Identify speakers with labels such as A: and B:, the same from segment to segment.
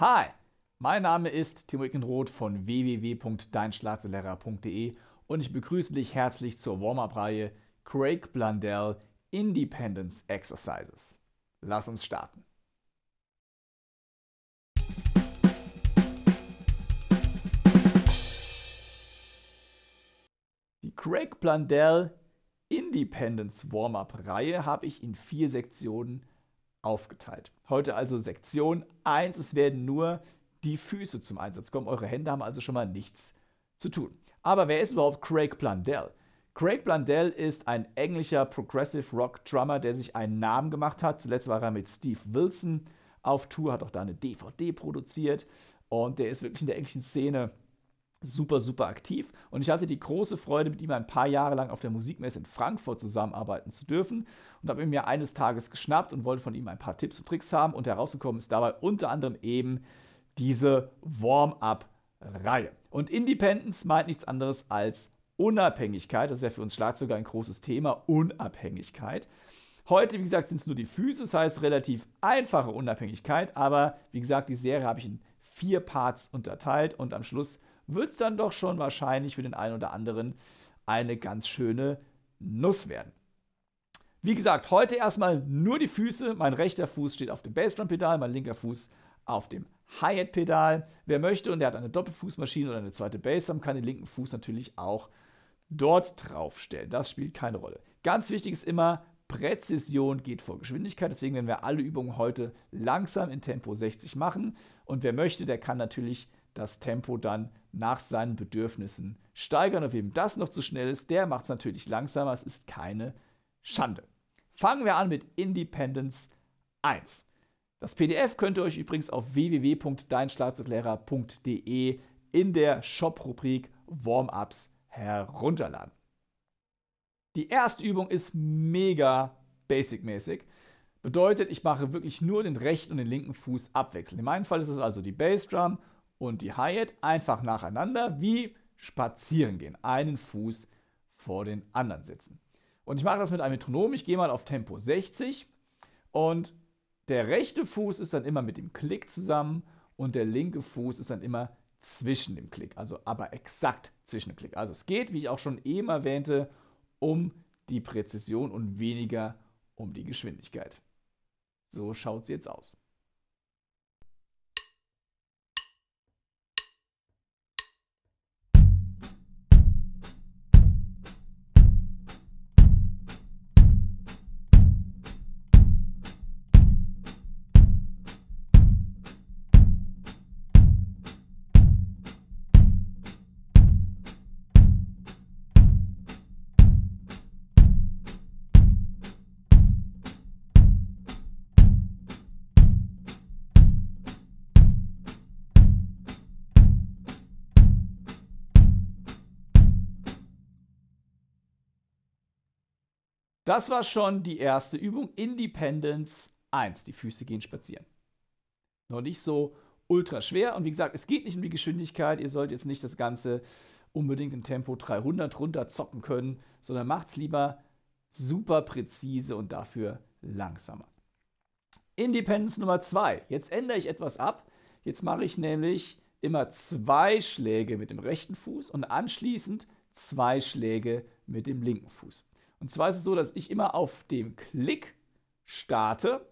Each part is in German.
A: Hi, mein Name ist Tim Wickenroth von www.deinschlagzeuglehrer.de und ich begrüße dich herzlich zur Warm-Up-Reihe Craig Blundell Independence Exercises. Lass uns starten. Die Craig Blundell Independence Warm-Up-Reihe habe ich in vier Sektionen aufgeteilt. Heute also Sektion 1. Es werden nur die Füße zum Einsatz kommen. Eure Hände haben also schon mal nichts zu tun. Aber wer ist überhaupt Craig Blundell? Craig Blundell ist ein englischer Progressive Rock Drummer, der sich einen Namen gemacht hat. Zuletzt war er mit Steve Wilson auf Tour, hat auch da eine DVD produziert und der ist wirklich in der englischen Szene super, super aktiv. Und ich hatte die große Freude, mit ihm ein paar Jahre lang auf der Musikmesse in Frankfurt zusammenarbeiten zu dürfen und habe ihn mir eines Tages geschnappt und wollte von ihm ein paar Tipps und Tricks haben. Und herausgekommen ist dabei unter anderem eben diese Warm-up-Reihe. Und Independence meint nichts anderes als Unabhängigkeit. Das ist ja für uns Schlagzeuger ein großes Thema, Unabhängigkeit. Heute, wie gesagt, sind es nur die Füße, das heißt relativ einfache Unabhängigkeit, aber wie gesagt, die Serie habe ich in vier Parts unterteilt und am Schluss wird es dann doch schon wahrscheinlich für den einen oder anderen eine ganz schöne Nuss werden. Wie gesagt, heute erstmal nur die Füße. Mein rechter Fuß steht auf dem Bassdrum-Pedal, mein linker Fuß auf dem Hi-Hat-Pedal. Wer möchte und der hat eine Doppelfußmaschine oder eine zweite Bassdrum, kann den linken Fuß natürlich auch dort draufstellen. Das spielt keine Rolle. Ganz wichtig ist immer, Präzision geht vor Geschwindigkeit. Deswegen werden wir alle Übungen heute langsam in Tempo 60 machen. Und wer möchte, der kann natürlich das Tempo dann nach seinen Bedürfnissen steigern. Und wem das noch zu schnell ist, der macht es natürlich langsamer. Es ist keine Schande. Fangen wir an mit Independence 1. Das PDF könnt ihr euch übrigens auf www.deinschlagzeuglehrer.de in der Shop-Rubrik Warm-ups herunterladen. Die erste Übung ist mega basic-mäßig. Bedeutet, ich mache wirklich nur den rechten und den linken Fuß abwechselnd. In meinem Fall ist es also die Bassdrum und die Hi-Hat einfach nacheinander wie spazieren gehen. Einen Fuß vor den anderen setzen. Und ich mache das mit einem Metronom. Ich gehe mal auf Tempo 60 und der rechte Fuß ist dann immer mit dem Klick zusammen und der linke Fuß ist dann immer zwischen dem Klick, also aber exakt zwischen dem Klick. Also es geht, wie ich auch schon eben erwähnte, um die Präzision und weniger um die Geschwindigkeit. So schaut es jetzt aus. Das war schon die erste Übung, Independence 1. Die Füße gehen spazieren. Noch nicht so ultra schwer. Und wie gesagt, es geht nicht um die Geschwindigkeit. Ihr sollt jetzt nicht das Ganze unbedingt im Tempo 300 runter zocken können, sondern macht es lieber super präzise und dafür langsamer. Independence Nummer 2. Jetzt ändere ich etwas ab. Jetzt mache ich nämlich immer zwei Schläge mit dem rechten Fuß und anschließend zwei Schläge mit dem linken Fuß. Und zwar ist es so, dass ich immer auf dem Klick starte.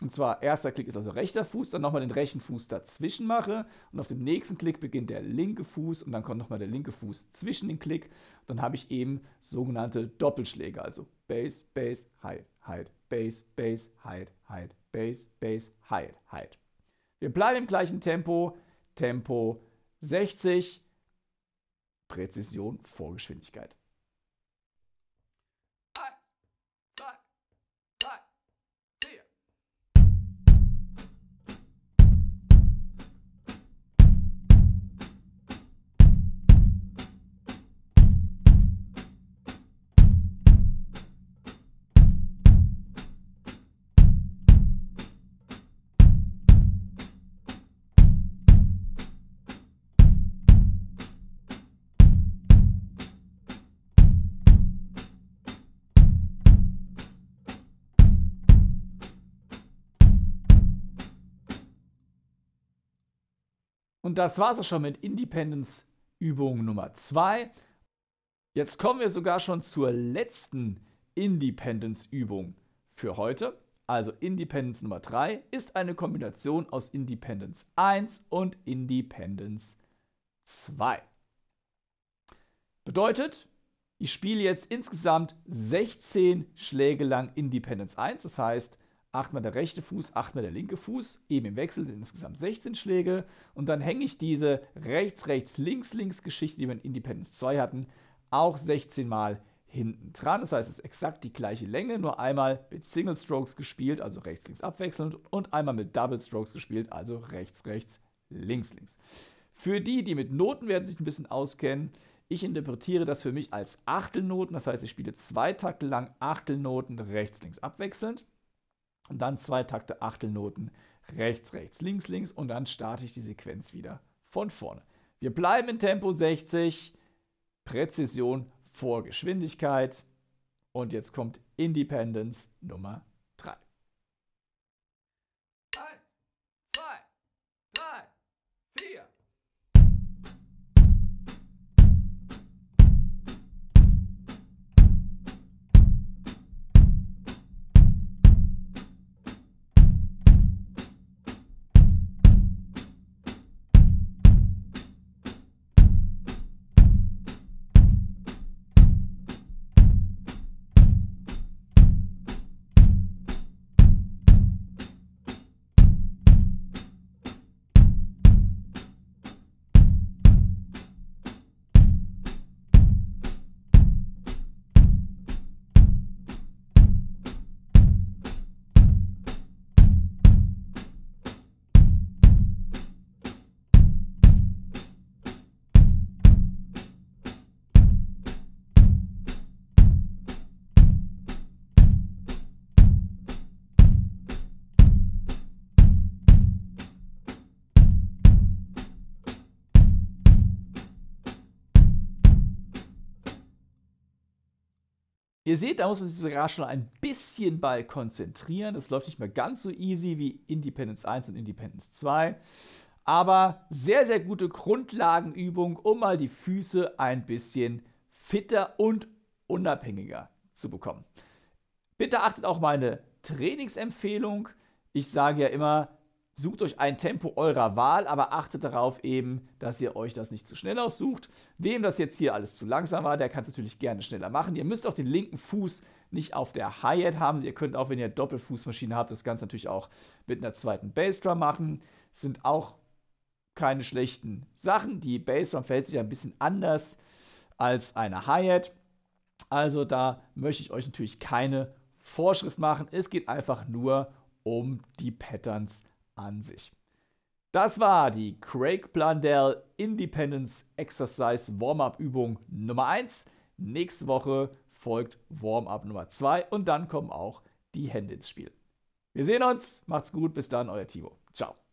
A: Und zwar erster Klick ist also rechter Fuß, dann nochmal den rechten Fuß dazwischen mache und auf dem nächsten Klick beginnt der linke Fuß und dann kommt nochmal der linke Fuß zwischen den Klick. Dann habe ich eben sogenannte Doppelschläge, also Bass, Bass, Hide, Hide, Bass, Bass, Hide, Hide, Bass, Bass, Hide, Hide. Wir bleiben im gleichen Tempo, Tempo 60, Präzision vor Geschwindigkeit. Und das war es auch schon mit Independence Übung Nummer 2. Jetzt kommen wir sogar schon zur letzten Independence Übung für heute. Also Independence Nummer 3 ist eine Kombination aus Independence 1 und Independence 2. Bedeutet, ich spiele jetzt insgesamt 16 Schläge lang Independence 1, das heißt achtmal der rechte Fuß, achtmal der linke Fuß, eben im Wechsel sind insgesamt 16 Schläge und dann hänge ich diese rechts, rechts, links, links Geschichte, die wir in Independence 2 hatten, auch 16 Mal hinten dran. Das heißt, es ist exakt die gleiche Länge, nur einmal mit Single Strokes gespielt, also rechts, links abwechselnd und einmal mit Double Strokes gespielt, also rechts, rechts, links, links. Für die, die mit Noten werden sich ein bisschen auskennen, ich interpretiere das für mich als Achtelnoten, das heißt, ich spiele zwei Takte lang Achtelnoten rechts, links abwechselnd. Und dann zwei Takte Achtelnoten. Rechts, rechts, links, links. Und dann starte ich die Sequenz wieder von vorne. Wir bleiben in Tempo 60. Präzision vor Geschwindigkeit. Und jetzt kommt Independence Nummer ihr seht, da muss man sich sogar schon ein bisschen bei konzentrieren. Das läuft nicht mehr ganz so easy wie Independence 1 und Independence 2. Aber sehr, sehr gute Grundlagenübung, um mal die Füße ein bisschen fitter und unabhängiger zu bekommen. Bitte achtet auch meine Trainingsempfehlung. Ich sage ja immer, Sucht euch ein Tempo eurer Wahl, aber achtet darauf eben, dass ihr euch das nicht zu schnell aussucht. Wem das jetzt hier alles zu langsam war, der kann es natürlich gerne schneller machen. Ihr müsst auch den linken Fuß nicht auf der Hi-Hat haben. Ihr könnt auch, wenn ihr Doppelfußmaschine habt, das Ganze natürlich auch mit einer zweiten Bassdrum machen. Sind auch keine schlechten Sachen. Die Bassdrum verhält sich ein bisschen anders als eine Hi-Hat. Also da möchte ich euch natürlich keine Vorschrift machen. Es geht einfach nur um die Patterns an sich. Das war die Craig Blundell Independence Exercise Warm-Up Übung Nummer 1. Nächste Woche folgt Warm-Up Nummer 2 und dann kommen auch die Hände ins Spiel. Wir sehen uns, macht's gut, bis dann, euer Timo. Ciao.